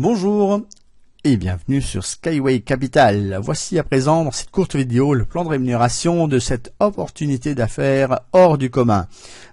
Bonjour et bienvenue sur Skyway Capital. Voici à présent dans cette courte vidéo le plan de rémunération de cette opportunité d'affaires hors du commun.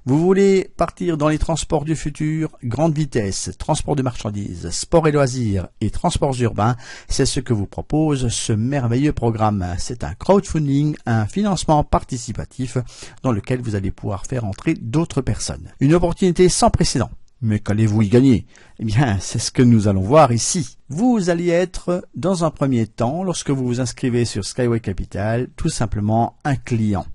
Vous voulez partir dans les transports du futur, grande vitesse, transport de marchandises, sport et loisirs et transports urbains, c'est ce que vous propose ce merveilleux programme. C'est un crowdfunding, un financement participatif dans lequel vous allez pouvoir faire entrer d'autres personnes. Une opportunité sans précédent mais qu'allez-vous y gagner Eh bien, c'est ce que nous allons voir ici. Vous allez être, dans un premier temps, lorsque vous vous inscrivez sur Skyway Capital, tout simplement un client.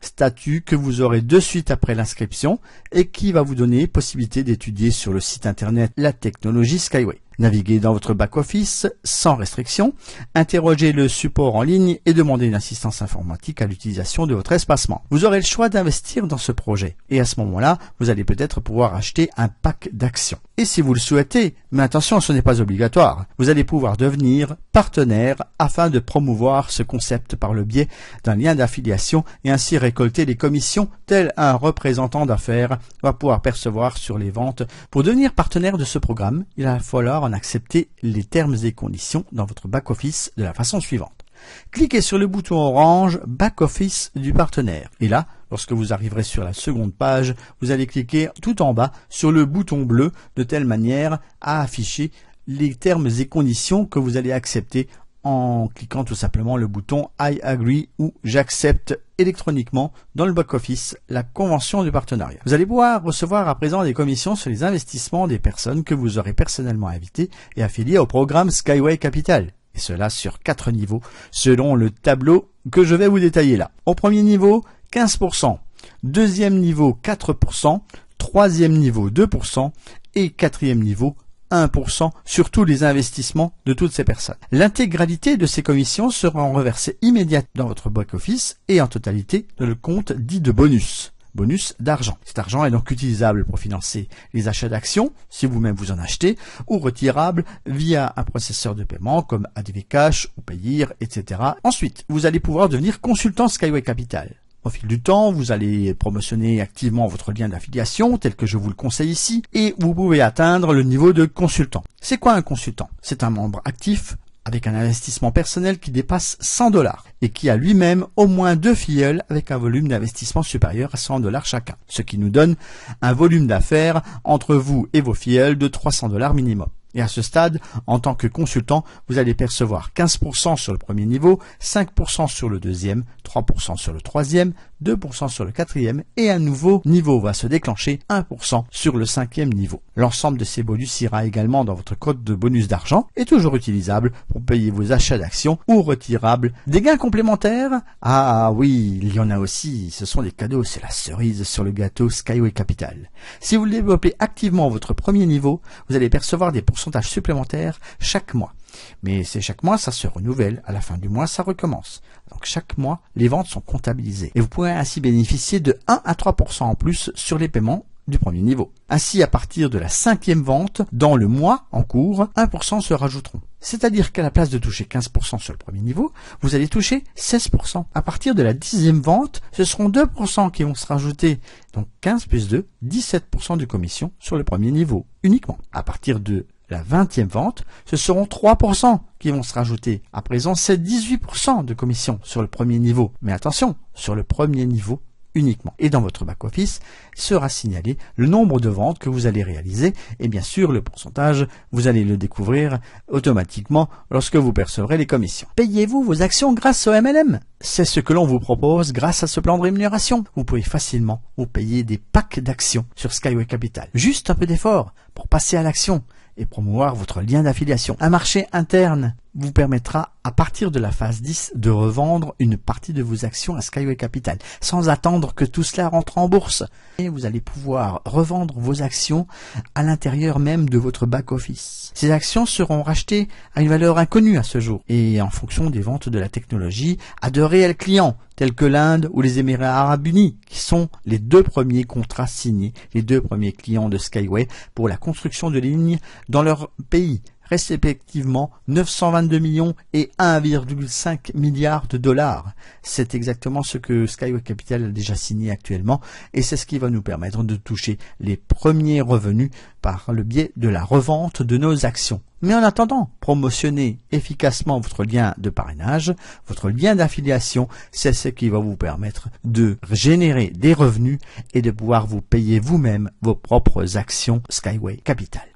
Statut que vous aurez de suite après l'inscription et qui va vous donner possibilité d'étudier sur le site internet la technologie Skyway. Naviguer dans votre back-office sans restriction, interroger le support en ligne et demander une assistance informatique à l'utilisation de votre espacement. Vous aurez le choix d'investir dans ce projet et à ce moment-là, vous allez peut-être pouvoir acheter un pack d'actions. Et si vous le souhaitez, mais attention, ce n'est pas obligatoire, vous allez pouvoir devenir Partenaire afin de promouvoir ce concept par le biais d'un lien d'affiliation et ainsi récolter les commissions tel un représentant d'affaires va pouvoir percevoir sur les ventes. Pour devenir partenaire de ce programme, il va falloir en accepter les termes et conditions dans votre back-office de la façon suivante. Cliquez sur le bouton orange Back Office du partenaire. Et là, lorsque vous arriverez sur la seconde page, vous allez cliquer tout en bas sur le bouton bleu de telle manière à afficher les termes et conditions que vous allez accepter en cliquant tout simplement le bouton I agree ou j'accepte électroniquement dans le back-office la convention du partenariat. Vous allez pouvoir recevoir à présent des commissions sur les investissements des personnes que vous aurez personnellement invitées et affiliées au programme Skyway Capital. Et cela sur quatre niveaux selon le tableau que je vais vous détailler là. Au premier niveau, 15%. Deuxième niveau, 4%. Troisième niveau, 2%. Et quatrième niveau, 1% sur tous les investissements de toutes ces personnes. L'intégralité de ces commissions sera reversée immédiatement dans votre back-office et en totalité dans le compte dit de bonus bonus d'argent. Cet argent est donc utilisable pour financer les achats d'actions, si vous-même vous en achetez, ou retirable via un processeur de paiement comme ADV Cash ou Payir, etc. Ensuite, vous allez pouvoir devenir consultant Skyway Capital. Au fil du temps, vous allez promotionner activement votre lien d'affiliation tel que je vous le conseille ici et vous pouvez atteindre le niveau de consultant. C'est quoi un consultant C'est un membre actif avec un investissement personnel qui dépasse 100 dollars et qui a lui-même au moins deux filleuls avec un volume d'investissement supérieur à 100 dollars chacun, ce qui nous donne un volume d'affaires entre vous et vos filleuls de 300 dollars minimum. Et à ce stade, en tant que consultant, vous allez percevoir 15% sur le premier niveau, 5% sur le deuxième, 3% sur le troisième, 2% sur le quatrième et un nouveau niveau va se déclencher 1% sur le cinquième niveau. L'ensemble de ces bonus ira également dans votre code de bonus d'argent et toujours utilisable pour payer vos achats d'actions ou retirables. Des gains complémentaires Ah oui, il y en a aussi. Ce sont des cadeaux, c'est la cerise sur le gâteau Skyway Capital. Si vous développez activement votre premier niveau, vous allez percevoir des pourcentages supplémentaires chaque mois. Mais c'est chaque mois, ça se renouvelle. À la fin du mois, ça recommence. Donc chaque mois, les ventes sont comptabilisées. Et vous pourrez ainsi bénéficier de 1 à 3% en plus sur les paiements du premier niveau. Ainsi, à partir de la cinquième vente, dans le mois en cours, 1% se rajouteront. C'est-à-dire qu'à la place de toucher 15% sur le premier niveau, vous allez toucher 16%. À partir de la dixième vente, ce seront 2% qui vont se rajouter. Donc 15 plus 2, 17% de commission sur le premier niveau uniquement. À partir de la 20e vente, ce seront 3% qui vont se rajouter. À présent, c'est 18% de commission sur le premier niveau. Mais attention, sur le premier niveau uniquement. Et dans votre back-office sera signalé le nombre de ventes que vous allez réaliser et bien sûr le pourcentage, vous allez le découvrir automatiquement lorsque vous percevrez les commissions. Payez-vous vos actions grâce au MLM C'est ce que l'on vous propose grâce à ce plan de rémunération. Vous pouvez facilement vous payer des packs d'actions sur Skyway Capital. Juste un peu d'effort pour passer à l'action et promouvoir votre lien d'affiliation. Un marché interne vous permettra, à partir de la phase 10, de revendre une partie de vos actions à Skyway Capital, sans attendre que tout cela rentre en bourse. Et vous allez pouvoir revendre vos actions à l'intérieur même de votre back-office. Ces actions seront rachetées à une valeur inconnue à ce jour, et en fonction des ventes de la technologie, à de réels clients, tels que l'Inde ou les Émirats arabes unis, qui sont les deux premiers contrats signés, les deux premiers clients de Skyway pour la construction de lignes dans leur pays, respectivement 922 millions et 1,5 milliard de dollars. C'est exactement ce que Skyway Capital a déjà signé actuellement et c'est ce qui va nous permettre de toucher les premiers revenus par le biais de la revente de nos actions. Mais en attendant, promotionnez efficacement votre lien de parrainage, votre lien d'affiliation, c'est ce qui va vous permettre de générer des revenus et de pouvoir vous payer vous-même vos propres actions Skyway Capital.